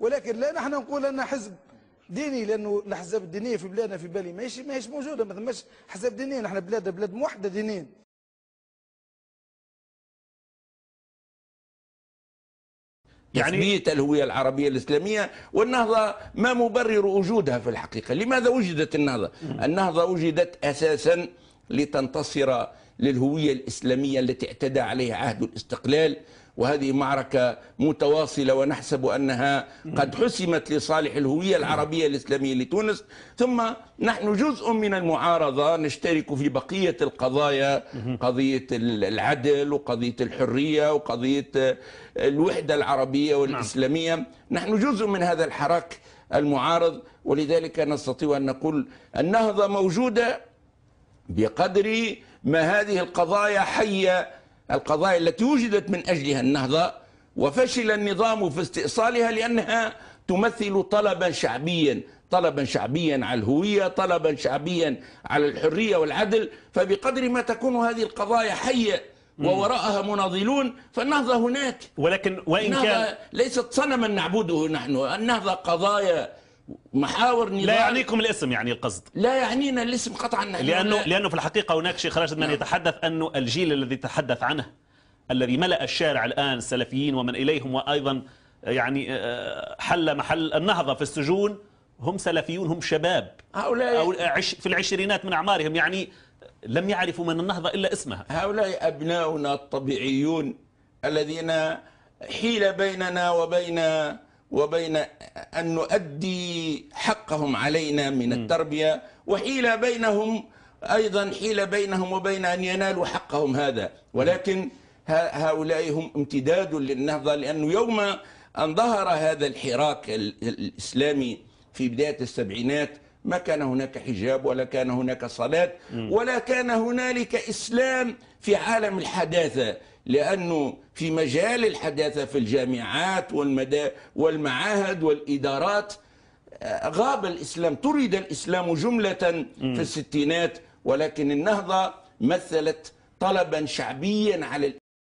ولكن لا نحن نقول أن حزب ديني لأنه الأحزاب الدينية في بلادنا في بالي ماهيش ماهيش موجودة ما ثماش أحزاب دينية نحن بلادنا بلاد موحدة دينيا يعني تسمية الهوية العربية الإسلامية والنهضة ما مبرر وجودها في الحقيقة لماذا وجدت النهضة؟ النهضة وجدت أساسا لتنتصر للهوية الإسلامية التي اعتدى عليها عهد الاستقلال وهذه معركة متواصلة ونحسب أنها قد حسمت لصالح الهوية العربية الإسلامية لتونس ثم نحن جزء من المعارضة نشترك في بقية القضايا قضية العدل وقضية الحرية وقضية آه، الوحدة العربية نعم. والإسلامية نحن جزء من هذا الحراك المعارض ولذلك نستطيع أن نقول النهضة موجودة بقدر ما هذه القضايا حية القضايا التي وجدت من أجلها النهضة وفشل النظام في استئصالها لأنها تمثل طلبا شعبيا طلبا شعبيا على الهوية طلبا شعبيا على الحرية والعدل فبقدر ما تكون هذه القضايا حية ووراءها مناضلون فالنهضة هناك ولكن وإن كان ليست صنما نعبده نحن النهضة قضايا محاور نظام لا يعنيكم الاسم يعني القصد لا يعنينا الاسم قطعا لانه لا لانه في الحقيقه هناك شيخ راشد من نعم. يتحدث انه الجيل الذي تحدث عنه الذي ملا الشارع الان السلفيين ومن اليهم وايضا يعني آه، آه، حل محل النهضه في السجون هم سلفيون هم شباب هؤلاء أو في العشرينات من اعمارهم يعني لم يعرفوا من النهضه الا اسمها هؤلاء ابناؤنا الطبيعيون الذين حيل بيننا وبين وبين أن نؤدي حقهم علينا من التربية وحيلة بينهم أيضا حيلة بينهم وبين أن ينالوا حقهم هذا ولكن هؤلاء هم امتداد للنهضة لأنه يوم أن ظهر هذا الحراك الإسلامي في بداية السبعينات ما كان هناك حجاب ولا كان هناك صلاة ولا كان هنالك إسلام في عالم الحداثة لأنه في مجال الحداثة في الجامعات والمدا والمعاهد والإدارات آه، غاب الإسلام طرد الإسلام جملة في الستينات ولكن النهضة مثلت طلبا شعبيا على